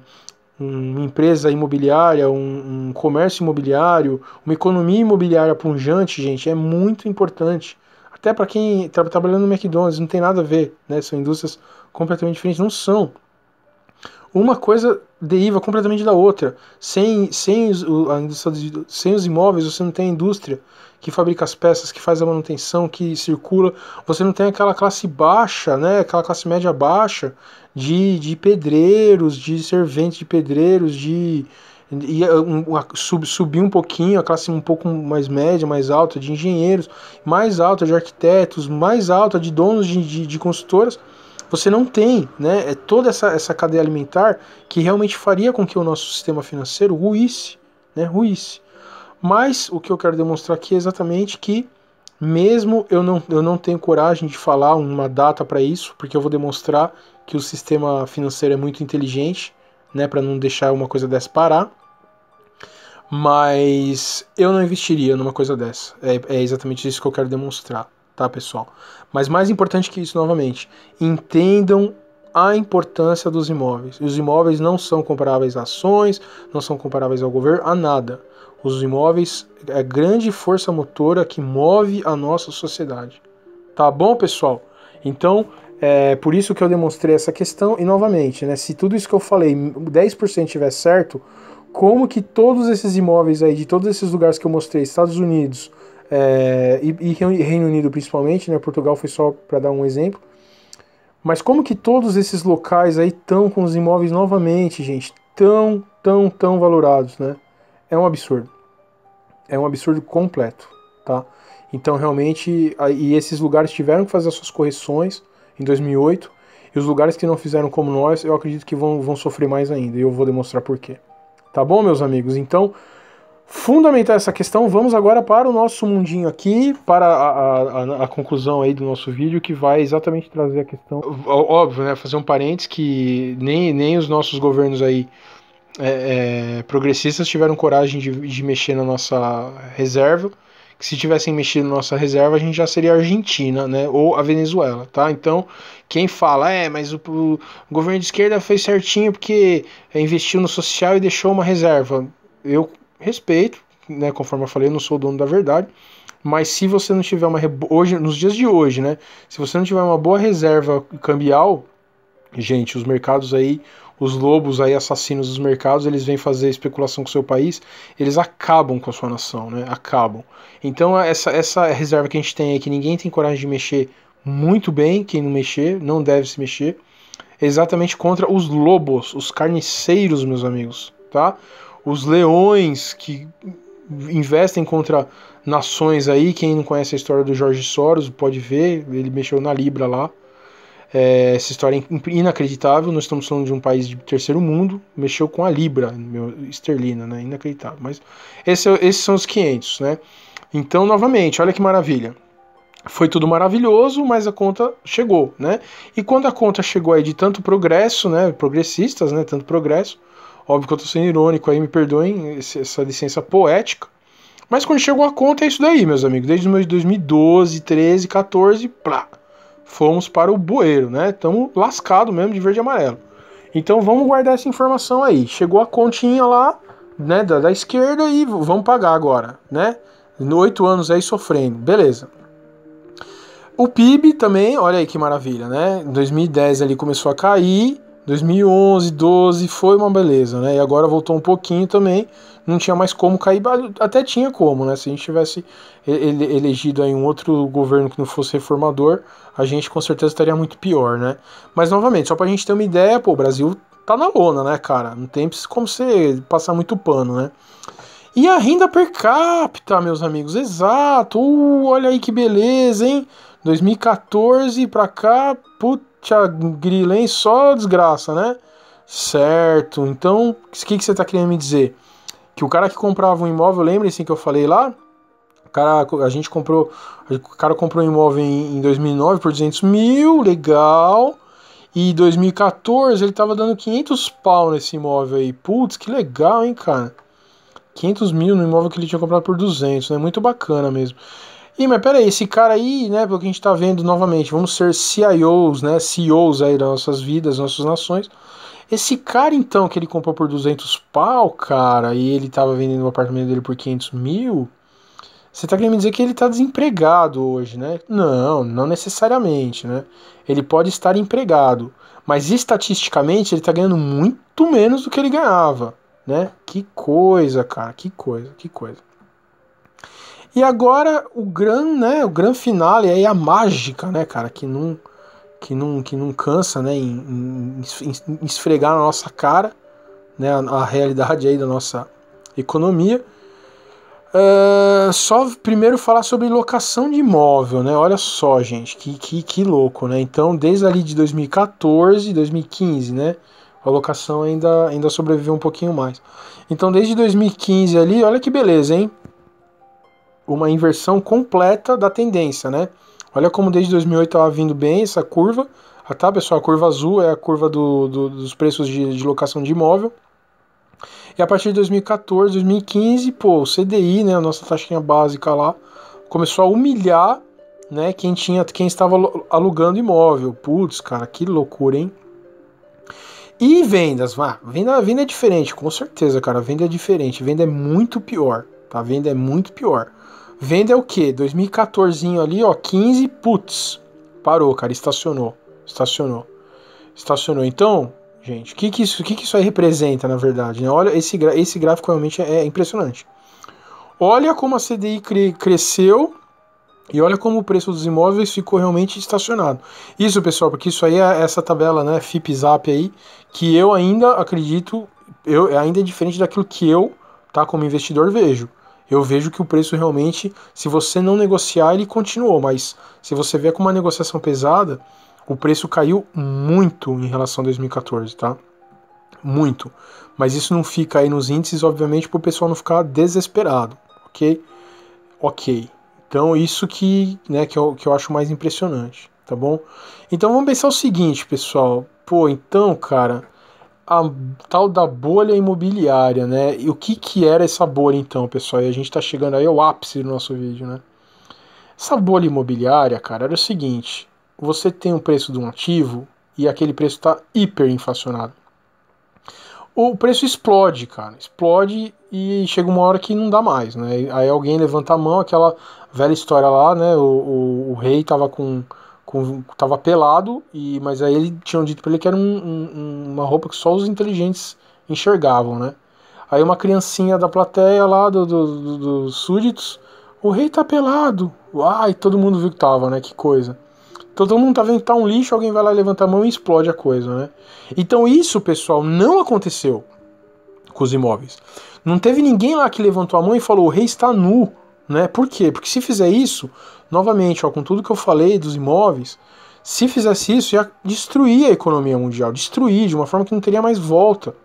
uma empresa imobiliária, um, um comércio imobiliário, uma economia imobiliária punjante, gente, é muito importante. Até para quem está trabalhando no McDonald's, não tem nada a ver, né? São indústrias completamente diferentes, não são. Uma coisa deriva completamente da outra. Sem, sem, os, a indústria, sem os imóveis, você não tem a indústria que fabrica as peças, que faz a manutenção, que circula. Você não tem aquela classe baixa, né? aquela classe média baixa de, de pedreiros, de serventes de pedreiros, de e sub, subir um pouquinho, a classe um pouco mais média, mais alta, de engenheiros, mais alta de arquitetos, mais alta de donos de, de, de consultoras, você não tem né, é toda essa, essa cadeia alimentar que realmente faria com que o nosso sistema financeiro ruísse, né, ruísse. Mas o que eu quero demonstrar aqui é exatamente que, mesmo eu não, eu não tenho coragem de falar uma data para isso, porque eu vou demonstrar que o sistema financeiro é muito inteligente, né, para não deixar uma coisa dessa parar. Mas eu não investiria numa coisa dessa. É, é exatamente isso que eu quero demonstrar, tá, pessoal? Mas mais importante que isso, novamente, entendam a importância dos imóveis. Os imóveis não são comparáveis a ações, não são comparáveis ao governo, a nada. Os imóveis é a grande força motora que move a nossa sociedade. Tá bom, pessoal? Então, é por isso que eu demonstrei essa questão. E novamente, né, se tudo isso que eu falei, 10% estiver certo, como que todos esses imóveis aí, de todos esses lugares que eu mostrei, Estados Unidos é, e, e, Reino Unido principalmente, né, Portugal foi só para dar um exemplo, mas como que todos esses locais aí estão com os imóveis novamente, gente, tão, tão, tão valorados, né? É um absurdo. É um absurdo completo, tá? Então realmente, e esses lugares tiveram que fazer as suas correções, em 2008, e os lugares que não fizeram como nós, eu acredito que vão, vão sofrer mais ainda, e eu vou demonstrar por quê. Tá bom, meus amigos? Então, fundamental essa questão, vamos agora para o nosso mundinho aqui, para a, a, a, conclusão aí do nosso vídeo, que vai exatamente trazer a questão. Óbvio, né? Fazer um parênteses que nem, nem os nossos governos aí é, é, progressistas tiveram coragem de, de mexer na nossa reserva que se tivessem mexido na nossa reserva, a gente já seria a Argentina, né? Ou a Venezuela, tá? Então, quem fala, é, mas o, o governo de esquerda fez certinho porque é, investiu no social e deixou uma reserva. Eu respeito, né? Conforme eu falei, eu não sou dono da verdade. Mas se você não tiver uma hoje, nos dias de hoje, né? Se você não tiver uma boa reserva cambial, gente, os mercados aí os lobos aí assassinos dos mercados, eles vêm fazer especulação com o seu país, eles acabam com a sua nação, né? Acabam. Então essa, essa reserva que a gente tem aí, que ninguém tem coragem de mexer muito bem, quem não mexer, não deve se mexer, é exatamente contra os lobos, os carniceiros, meus amigos, tá? Os leões que investem contra nações aí, quem não conhece a história do Jorge Soros pode ver, ele mexeu na Libra lá, é, essa história é inacreditável. Nós estamos falando de um país de terceiro mundo, mexeu com a libra meu, esterlina, né? Inacreditável. Mas esse, é esses são os 500, né? Então, novamente, olha que maravilha. Foi tudo maravilhoso, mas a conta chegou, né? E quando a conta chegou aí de tanto progresso, né? Progressistas, né? Tanto progresso. Óbvio que eu tô sendo irônico aí, me perdoem essa licença poética. Mas quando chegou a conta é isso daí, meus amigos. Desde 2012, 13, 14, plá fomos para o bueiro, né? Estamos lascado mesmo de verde e amarelo. Então vamos guardar essa informação aí. Chegou a continha lá, né, da, da esquerda e vamos pagar agora, né? Oito anos aí sofrendo, beleza. O PIB também, olha aí que maravilha, né? Em 2010 ali começou a cair, 2011, 12 foi uma beleza, né? E agora voltou um pouquinho também. Não tinha mais como cair, até tinha como, né? Se a gente tivesse ele, elegido aí um outro governo que não fosse reformador, a gente com certeza estaria muito pior, né? Mas novamente, só pra gente ter uma ideia, pô, o Brasil tá na lona, né, cara? Não tem como você passar muito pano, né? E a renda per capita, meus amigos, exato. Uh, olha aí que beleza, hein? 2014 pra cá, puta Tchagrilen só desgraça, né? Certo. Então, o que, que você está querendo me dizer? Que o cara que comprava um imóvel, lembrem-se que eu falei lá, o cara, a gente comprou, o cara comprou um imóvel em, em 2009 por 200 mil, legal. E 2014 ele tava dando 500 pau nesse imóvel aí. Putz, que legal, hein, cara? 500 mil no imóvel que ele tinha comprado por 200, né? Muito bacana mesmo. Ih, mas peraí, esse cara aí, né, pelo que a gente está vendo novamente, vamos ser CIOs, né, CEOs aí das nossas vidas, nossas nações. Esse cara, então, que ele comprou por 200 pau, cara, e ele estava vendendo o apartamento dele por 500 mil, você está querendo me dizer que ele está desempregado hoje, né? Não, não necessariamente, né? Ele pode estar empregado, mas estatisticamente ele está ganhando muito menos do que ele ganhava, né? Que coisa, cara, que coisa, que coisa. E agora o grande, né, o grande finale aí a mágica, né, cara, que não que não que não cansa, né, em, em, em esfregar na nossa cara, né, a, a realidade aí da nossa economia. Uh, só primeiro falar sobre locação de imóvel, né? Olha só, gente, que, que, que louco, né? Então, desde ali de 2014, 2015, né? A locação ainda, ainda sobreviveu um pouquinho mais. Então, desde 2015 ali, olha que beleza, hein? uma inversão completa da tendência, né? Olha como desde 2008 estava vindo bem essa curva, tá pessoal? A curva azul é a curva do, do, dos preços de, de locação de imóvel. E a partir de 2014, 2015, pô, o CDI, né, a nossa taxinha básica lá, começou a humilhar, né, quem tinha, quem estava alugando imóvel. Putz, cara, que loucura, hein? E vendas, vá. Venda, venda é diferente, com certeza, cara. Venda é diferente. Venda é muito pior. Tá? Venda é muito pior. Venda é o que? 2014 ali, ó, 15, putz, parou, cara, estacionou, estacionou, estacionou. Então, gente, o que que isso, que que isso aí representa, na verdade? Né? Olha, esse, esse gráfico realmente é, é impressionante. Olha como a CDI cre cresceu e olha como o preço dos imóveis ficou realmente estacionado. Isso, pessoal, porque isso aí é essa tabela, né, FIPZAP aí, que eu ainda acredito, eu ainda é diferente daquilo que eu, tá, como investidor vejo eu vejo que o preço realmente, se você não negociar, ele continuou, mas se você vê com uma negociação pesada, o preço caiu muito em relação a 2014, tá? Muito. Mas isso não fica aí nos índices, obviamente, para o pessoal não ficar desesperado, ok? Ok. Então, isso que, né, que, eu, que eu acho mais impressionante, tá bom? Então, vamos pensar o seguinte, pessoal. Pô, então, cara, a tal da bolha imobiliária, né? E o que, que era essa bolha então, pessoal? E a gente está chegando aí ao ápice do nosso vídeo, né? Essa bolha imobiliária, cara, era o seguinte: você tem um preço de um ativo e aquele preço está hiperinflacionado. O preço explode, cara, explode e chega uma hora que não dá mais, né? Aí alguém levanta a mão, aquela velha história lá, né? O, o, o rei tava com com, tava pelado, e mas aí ele tinham dito para ele que era um, um, uma roupa que só os inteligentes enxergavam, né? Aí uma criancinha da plateia lá, dos do, do, do súditos, o rei tá pelado. Uai, todo mundo viu que tava, né? Que coisa. Então, todo mundo tá vendo que tá um lixo, alguém vai lá levantar a mão e explode a coisa, né? Então isso, pessoal, não aconteceu com os imóveis. Não teve ninguém lá que levantou a mão e falou: o rei está nu, né? Por quê? Porque se fizer isso, novamente, ó, com tudo que eu falei dos imóveis, se fizesse isso, ia destruir a economia mundial, destruir de uma forma que não teria mais volta.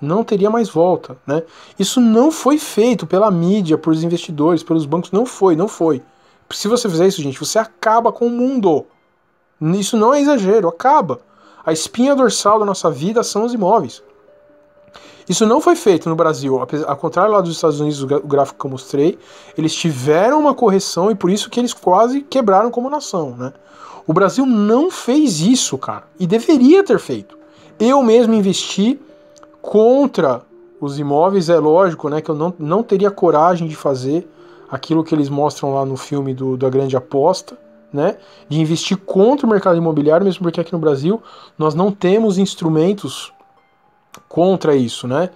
Não teria mais volta, né? Isso não foi feito pela mídia, pelos investidores, pelos bancos, não foi, não foi. Se você fizer isso, gente, você acaba com o mundo. Isso não é exagero, acaba. A espinha dorsal da nossa vida são os imóveis. Isso não foi feito no Brasil. Ao contrário lá dos Estados Unidos, o gráfico que eu mostrei, eles tiveram uma correção e por isso que eles quase quebraram como nação, né? O Brasil não fez isso, cara, e deveria ter feito. Eu mesmo investi contra os imóveis, é lógico, né, que eu não, não teria coragem de fazer aquilo que eles mostram lá no filme do, da Grande Aposta, né, de investir contra o mercado imobiliário, mesmo porque aqui no Brasil nós não temos instrumentos contra isso, né?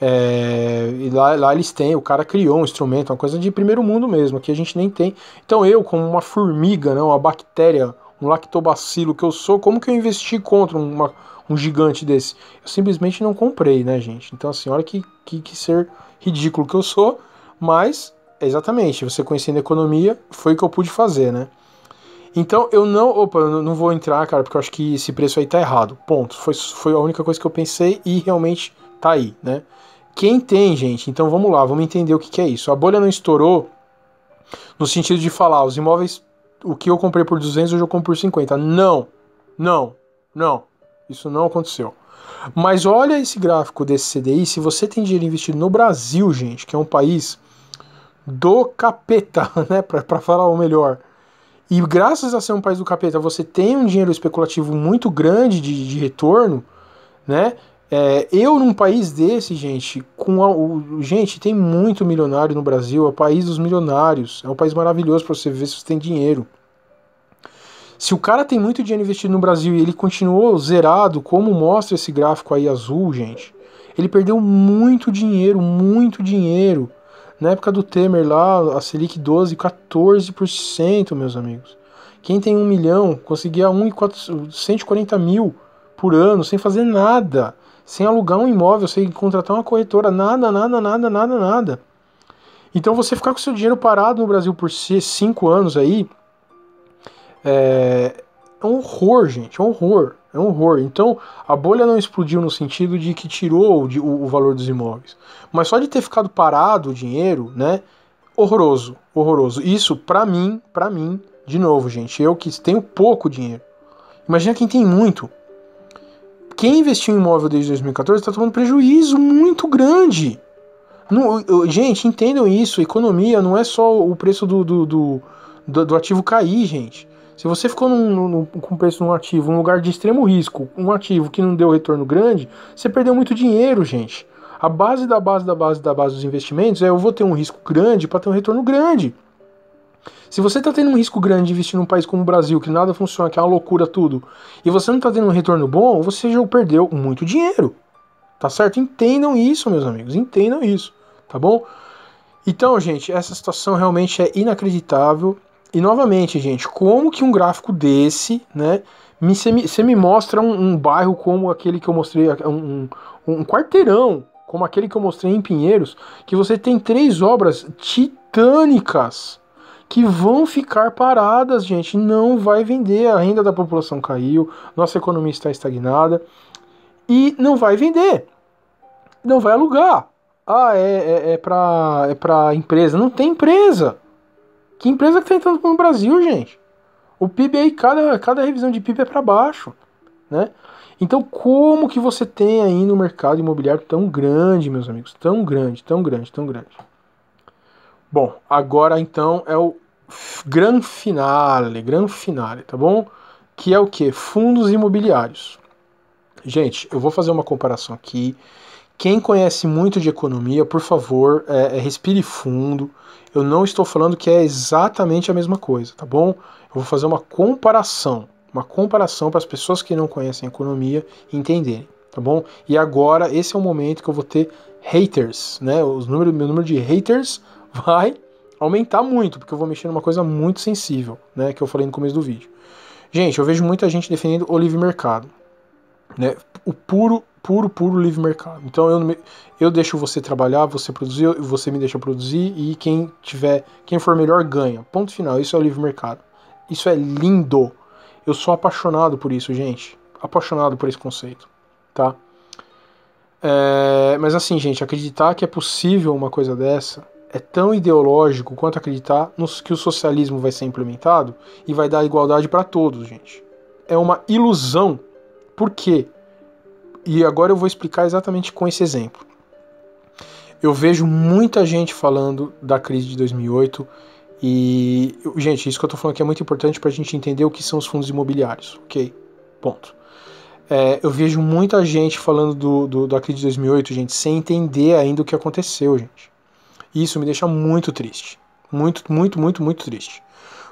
É, e lá, lá eles têm, o cara criou um instrumento, uma coisa de primeiro mundo mesmo, que a gente nem tem. Então eu, como uma formiga, né, uma bactéria, um lactobacilo que eu sou, como que eu investi contra uma, um gigante desse? Eu simplesmente não comprei, né, gente? Então, assim, olha que, que, que ser ridículo que eu sou, mas, exatamente, você conhecendo a economia, foi o que eu pude fazer, né? Então eu não. Opa, eu não vou entrar, cara, porque eu acho que esse preço aí tá errado. Ponto. Foi, foi a única coisa que eu pensei e realmente tá aí, né? Quem tem, gente? Então vamos lá, vamos entender o que, que é isso. A bolha não estourou no sentido de falar, os imóveis, o que eu comprei por 200, hoje eu compro por 50. Não, não, não. Isso não aconteceu. Mas olha esse gráfico desse CDI. Se você tem dinheiro investido no Brasil, gente, que é um país do capeta, <laughs> né? Para falar o melhor, e graças a ser um país do capeta, você tem um dinheiro especulativo muito grande de, de retorno, né? É, eu num país desse, gente, com a, o, gente tem muito milionário no Brasil, é o país dos milionários, é um país maravilhoso para você ver se você tem dinheiro. Se o cara tem muito dinheiro investido no Brasil e ele continuou zerado, como mostra esse gráfico aí azul, gente, ele perdeu muito dinheiro, muito dinheiro. Na época do Temer lá, a Selic 12, 14%, meus amigos. Quem tem um milhão conseguia 1, 4, 140 mil por ano sem fazer nada, sem alugar um imóvel, sem contratar uma corretora, nada, nada, nada, nada, nada. Então você ficar com seu dinheiro parado no Brasil por 5 anos aí é, é um horror, gente, é um horror. É um horror. Então, a bolha não explodiu no sentido de que tirou o, o valor dos imóveis. Mas só de ter ficado parado o dinheiro, né? Horroroso, horroroso. Isso, para mim, para mim, de novo, gente, eu que tenho pouco dinheiro. Imagina quem tem muito. Quem investiu em imóvel desde 2014 está tomando prejuízo muito grande. gente, entendam isso. Economia não é só o preço do, do, do, do ativo cair, gente. Se você ficou num, num, com preço num ativo, um lugar de extremo risco, um ativo que não deu retorno grande, você perdeu muito dinheiro, gente. A base da base da base da base dos investimentos é eu vou ter um risco grande para ter um retorno grande. Se você está tendo um risco grande de investir num país como o Brasil, que nada funciona, que é uma loucura tudo, e você não está tendo um retorno bom, você já perdeu muito dinheiro. Tá certo? Entendam isso, meus amigos, entendam isso, tá bom? Então, gente, essa situação realmente é inacreditável. E novamente, gente, como que um gráfico desse, né? Você me, me, mostra um, um, bairro como aquele que eu mostrei, um, um, um quarteirão como aquele que eu mostrei em Pinheiros, que você tem três obras titânicas que vão ficar paradas, gente. Não vai vender. A renda da população caiu, nossa economia está estagnada e não vai vender. Não vai alugar. Ah, é, é, é para é empresa. Não tem empresa. Que empresa que está entrando no Brasil, gente? O PIB aí, cada, cada revisão de PIB é para baixo, né? Então, como que você tem aí no mercado imobiliário tão grande, meus amigos? Tão grande, tão grande, tão grande. Bom, agora então é o gran finale, gran finale, tá bom? Que é o que? Fundos imobiliários. Gente, eu vou fazer uma comparação aqui quem conhece muito de economia, por favor, é, é, respire fundo. Eu não estou falando que é exatamente a mesma coisa, tá bom? Eu vou fazer uma comparação, uma comparação para as pessoas que não conhecem economia entenderem, tá bom? E agora esse é o momento que eu vou ter haters, né? O número, meu número de haters <laughs> vai aumentar muito, porque eu vou mexer numa coisa muito sensível, né? Que eu falei no começo do vídeo. Gente, eu vejo muita gente defendendo o livre mercado. Né? o puro, puro, puro livre mercado. Então eu, eu deixo você trabalhar, você produzir, você me deixa produzir e quem tiver, quem for melhor ganha. Ponto final. Isso é o livre mercado. Isso é lindo. Eu sou apaixonado por isso, gente. Apaixonado por esse conceito, tá? É, mas assim, gente, acreditar que é possível uma coisa dessa é tão ideológico quanto acreditar nos, que o socialismo vai ser implementado e vai dar igualdade para todos, gente. É uma ilusão. Por quê? E agora eu vou explicar exatamente com esse exemplo. Eu vejo muita gente falando da crise de 2008 e, gente, isso que eu estou falando aqui é muito importante para a gente entender o que são os fundos imobiliários, ok? Ponto. É, eu vejo muita gente falando do, do, da crise de 2008, gente, sem entender ainda o que aconteceu, gente. Isso me deixa muito triste. Muito, muito, muito, muito triste.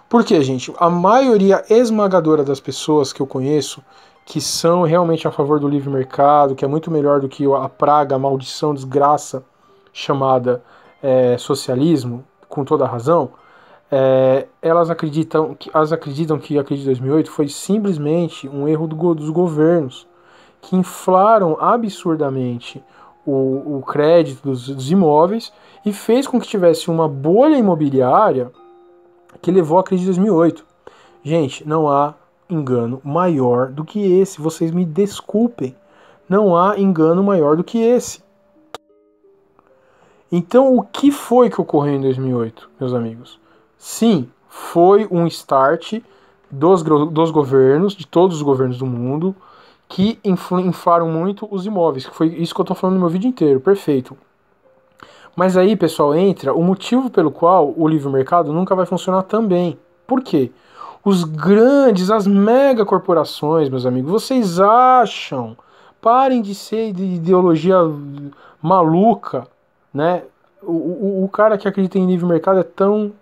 Porque, gente, a maioria esmagadora das pessoas que eu conheço que são realmente a favor do livre mercado, que é muito melhor do que a praga, a maldição, desgraça chamada é, socialismo, com toda a razão, é, elas acreditam que elas acreditam que a crise de 2008 foi simplesmente um erro do, dos governos que inflaram absurdamente o, o crédito dos, dos imóveis e fez com que tivesse uma bolha imobiliária que levou à crise de 2008. Gente, não há engano maior do que esse. Vocês me desculpem. Não há engano maior do que esse. Então, o que foi que ocorreu em 2008, meus amigos? Sim, foi um start dos, dos governos, de todos os governos do mundo, que inflaram muito os imóveis. Foi isso que eu estou falando no meu vídeo inteiro, perfeito. Mas aí, pessoal, entra o motivo pelo qual o livre mercado nunca vai funcionar tão bem. Por quê? os grandes, as megacorporações, meus amigos, vocês acham? Parem de ser de ideologia maluca, né? O, o, o cara que acredita em livre mercado é tão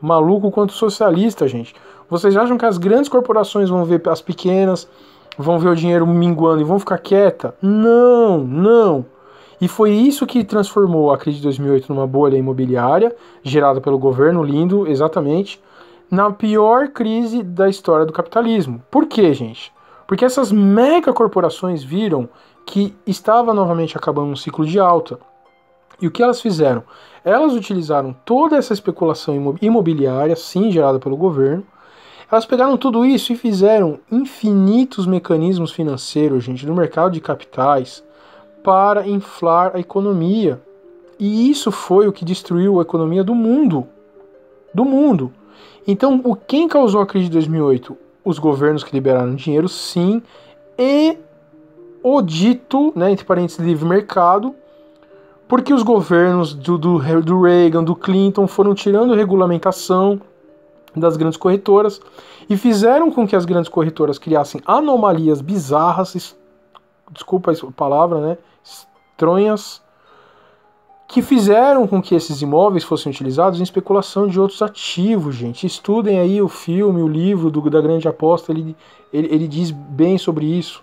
maluco quanto socialista, gente. Vocês acham que as grandes corporações vão ver as pequenas, vão ver o dinheiro minguando e vão ficar quieta? Não, não. E foi isso que transformou a crise de 2008 numa bolha imobiliária gerada pelo governo lindo, exatamente na pior crise da história do capitalismo. Por quê, gente? Porque essas mega corporações viram que estava novamente acabando um ciclo de alta. E o que elas fizeram? Elas utilizaram toda essa especulação imobiliária, sim, gerada pelo governo. Elas pegaram tudo isso e fizeram infinitos mecanismos financeiros, gente, no mercado de capitais para inflar a economia. E isso foi o que destruiu a economia do mundo. Do mundo. Então, o quem causou a crise de 2008? Os governos que liberaram dinheiro, sim, e o dito, né, entre parênteses, livre mercado, porque os governos do, do, do Reagan, do Clinton foram tirando regulamentação das grandes corretoras e fizeram com que as grandes corretoras criassem anomalias bizarras, desculpa a palavra, né, estranhas, que fizeram com que esses imóveis fossem utilizados em especulação de outros ativos, gente. Estudem aí o filme, o livro do, da Grande Aposta, ele, ele, ele diz bem sobre isso,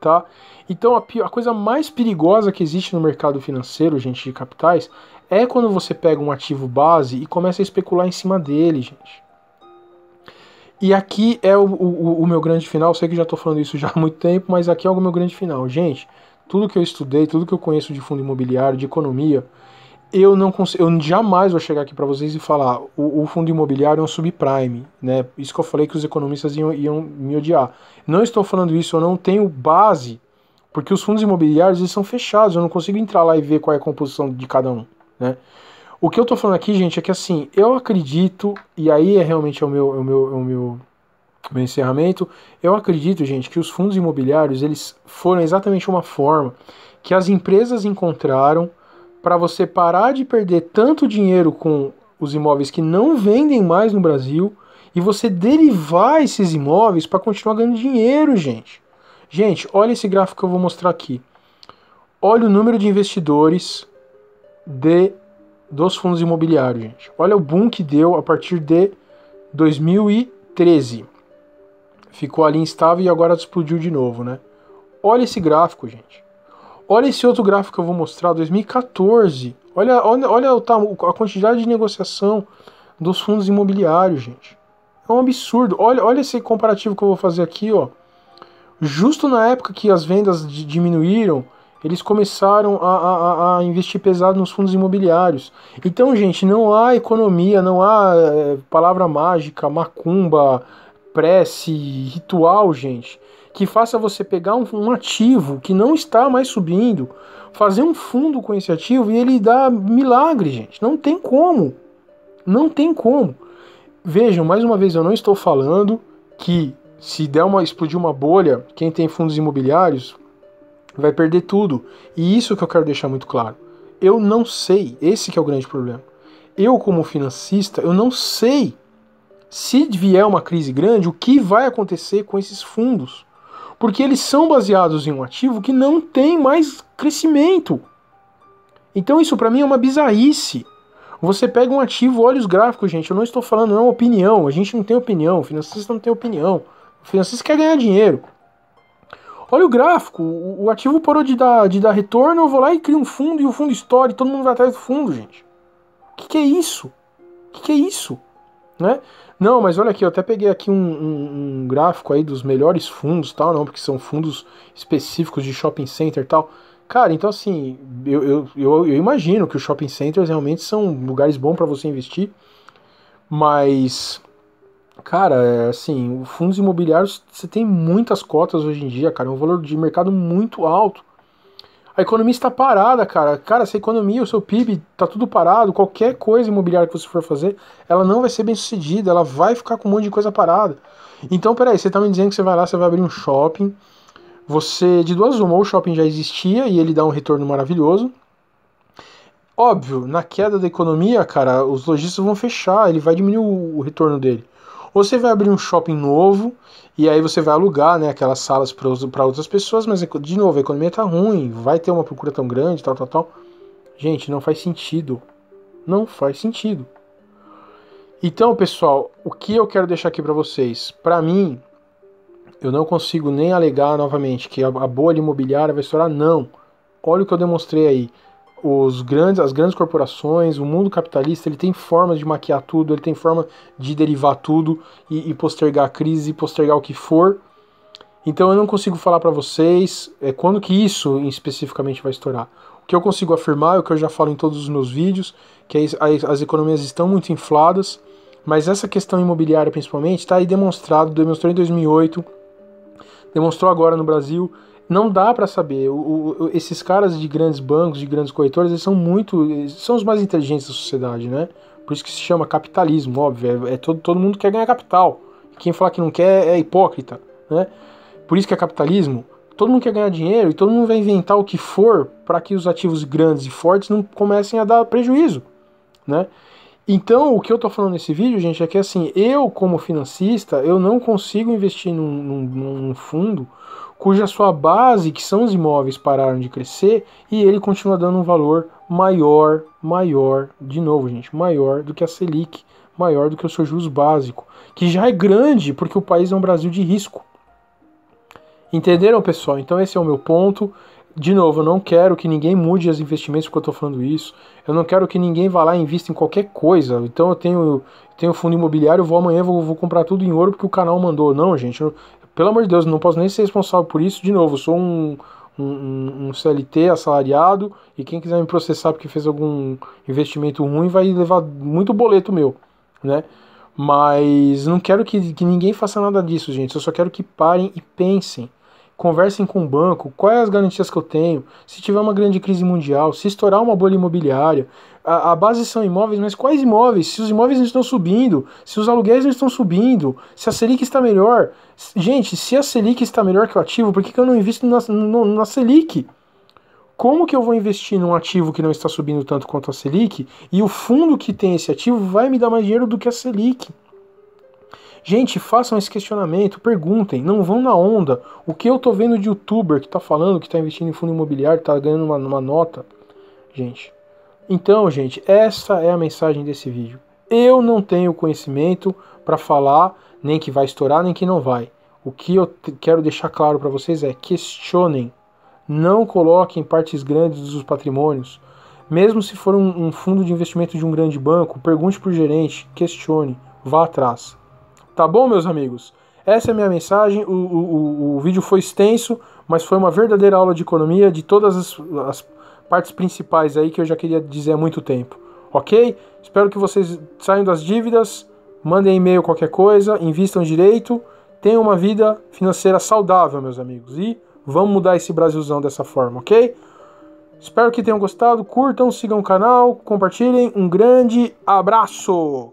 tá? Então a, a coisa mais perigosa que existe no mercado financeiro, gente, de capitais, é quando você pega um ativo base e começa a especular em cima dele, gente. E aqui é o, o, o meu grande final, sei que já estou falando isso já há muito tempo, mas aqui é o meu grande final. Gente, tudo que eu estudei, tudo que eu conheço de fundo imobiliário, de economia, eu não consigo, eu jamais vou chegar aqui para vocês e falar o, o, fundo imobiliário é um subprime, né? Isso que eu falei que os economistas iam, iam me odiar. Não estou falando isso, eu não tenho base, porque os fundos imobiliários eles são fechados, eu não consigo entrar lá e ver qual é a composição de cada um, né? O que eu estou falando aqui, gente, é que assim, eu acredito, e aí é realmente é o meu, é o meu, é o meu meu encerramento, eu acredito, gente, que os fundos imobiliários eles foram exatamente uma forma que as empresas encontraram para você parar de perder tanto dinheiro com os imóveis que não vendem mais no Brasil e você derivar esses imóveis para continuar ganhando dinheiro, gente. Gente, olha esse gráfico que eu vou mostrar aqui. Olha o número de investidores de dos fundos imobiliários, gente. Olha o boom que deu a partir de 2013 ficou ali instável e agora explodiu de novo, né? Olha esse gráfico, gente. Olha esse outro gráfico que eu vou mostrar, 2014. Olha, olha, olha a quantidade de negociação dos fundos imobiliários, gente. É um absurdo. Olha, olha esse comparativo que eu vou fazer aqui, ó. Justo na época que as vendas diminuíram, eles começaram a, a, a, investir pesado nos fundos imobiliários. Então, gente, não há economia, não há é, palavra mágica, macumba, prece, ritual, gente, que faça você pegar um, um, ativo que não está mais subindo, fazer um fundo com esse ativo e ele dá milagre, gente. Não tem como. Não tem como. Vejam, mais uma vez, eu não estou falando que se der uma explodir uma bolha, quem tem fundos imobiliários vai perder tudo. E isso que eu quero deixar muito claro. Eu não sei, esse que é o grande problema. Eu como financista, eu não sei se vier uma crise grande, o que vai acontecer com esses fundos? Porque eles são baseados em um ativo que não tem mais crescimento. Então isso para mim é uma bizarrice. Você pega um ativo, olha os gráficos, gente. Eu não estou falando, não é uma opinião. A gente não tem opinião. O financista não tem opinião. O financista quer ganhar dinheiro. Olha o gráfico. O, ativo parou de dar, de dar retorno. Eu vou lá e crio um fundo e o fundo estoura. E todo mundo vai atrás do fundo, gente. O que, que é isso? O que, que é isso? né? Não, mas olha aqui, eu até peguei aqui um, um, um gráfico aí dos melhores fundos tal, não, porque são fundos específicos de shopping center tal. Cara, então assim, eu, eu, eu, eu imagino que os shopping centers realmente são lugares bons para você investir, mas cara, é, assim, fundos imobiliários, você tem muitas cotas hoje em dia, cara, é um valor de mercado muito alto. A economia está parada, cara. Cara, se a economia, o seu PIB está tudo parado, qualquer coisa imobiliária que você for fazer, ela não vai ser bem sucedida, ela vai ficar com um monte de coisa parada. Então, peraí, você está me dizendo que você vai lá, você vai abrir um shopping, você, de duas uma, o shopping já existia e ele dá um retorno maravilhoso. Óbvio, na queda da economia, cara, os lojistas vão fechar, ele vai diminuir o retorno dele você vai abrir um shopping novo e aí você vai alugar né, aquelas salas para outras pessoas, mas de novo, a economia está ruim, vai ter uma procura tão grande, tal, tal, tal. Gente, não faz sentido. Não faz sentido. Então, pessoal, o que eu quero deixar aqui para vocês? Para mim, eu não consigo nem alegar novamente que a bolha imobiliária vai estourar, não. Olha o que eu demonstrei aí os grandes, as grandes corporações, o mundo capitalista, ele tem formas de maquiar tudo, ele tem forma de derivar tudo e, e postergar a crise, postergar o que for. Então eu não consigo falar para vocês é, quando que isso especificamente vai estourar. O que eu consigo afirmar, é o que eu já falo em todos os meus vídeos, que é as, as economias estão muito infladas, mas essa questão imobiliária principalmente está aí demonstrado, demonstrou em 2008, demonstrou agora no Brasil, não dá para saber. O, o, esses caras de grandes bancos, de grandes corretores, eles são muito. são os mais inteligentes da sociedade, né? Por isso que se chama capitalismo, óbvio. É, é todo, todo mundo quer ganhar capital. Quem falar que não quer é hipócrita, né? Por isso que é capitalismo. Todo mundo quer ganhar dinheiro e todo mundo vai inventar o que for para que os ativos grandes e fortes não comecem a dar prejuízo, né? Então, o que eu tô falando nesse vídeo, gente, é que assim, eu como financista, eu não consigo investir num, num, num fundo cuja sua base, que são os imóveis, pararam de crescer e ele continua dando um valor maior, maior, de novo, gente, maior do que a Selic, maior do que o seu juros básico, que já é grande porque o país é um Brasil de risco. Entenderam, pessoal? Então esse é o meu ponto. De novo, eu não quero que ninguém mude os investimentos porque eu estou falando isso. Eu não quero que ninguém vá lá e invista em qualquer coisa. Então eu tenho, tenho fundo imobiliário, vou amanhã, vou, vou comprar tudo em ouro porque o canal mandou. Não, gente, eu, pelo amor de Deus, não posso nem ser responsável por isso. De novo, sou um, um, um, CLT assalariado e quem quiser me processar porque fez algum investimento ruim vai levar muito boleto meu, né? Mas não quero que, que ninguém faça nada disso, gente. Eu só quero que parem e pensem conversem com o banco, quais as garantias que eu tenho, se tiver uma grande crise mundial, se estourar uma bolha imobiliária, a, a base são imóveis, mas quais imóveis? Se os imóveis não estão subindo, se os aluguéis não estão subindo, se a Selic está melhor. Gente, se a Selic está melhor que o ativo, por que, que eu não invisto na, na Selic? Como que eu vou investir num ativo que não está subindo tanto quanto a Selic e o fundo que tem esse ativo vai me dar mais dinheiro do que a Selic? Gente, façam esse questionamento, perguntem, não vão na onda. O que eu tô vendo de youtuber que tá falando que tá investindo em fundo imobiliário, tá ganhando uma, uma nota? Gente. Então, gente, essa é a mensagem desse vídeo. Eu não tenho conhecimento para falar nem que vai estourar, nem que não vai. O que eu quero deixar claro para vocês é questionem. Não coloquem partes grandes dos patrimônios. Mesmo se for um, um fundo de investimento de um grande banco, pergunte para o gerente, questione, vá atrás. Tá bom, meus amigos? Essa é a minha mensagem. O, o, o, vídeo foi extenso, mas foi uma verdadeira aula de economia de todas as, as partes principais aí que eu já queria dizer há muito tempo. Ok? Espero que vocês saiam das dívidas, mandem e-mail qualquer coisa, invistam direito, tenham uma vida financeira saudável, meus amigos. E vamos mudar esse Brasilzão dessa forma, ok? Espero que tenham gostado. Curtam, sigam o canal, compartilhem. Um grande abraço!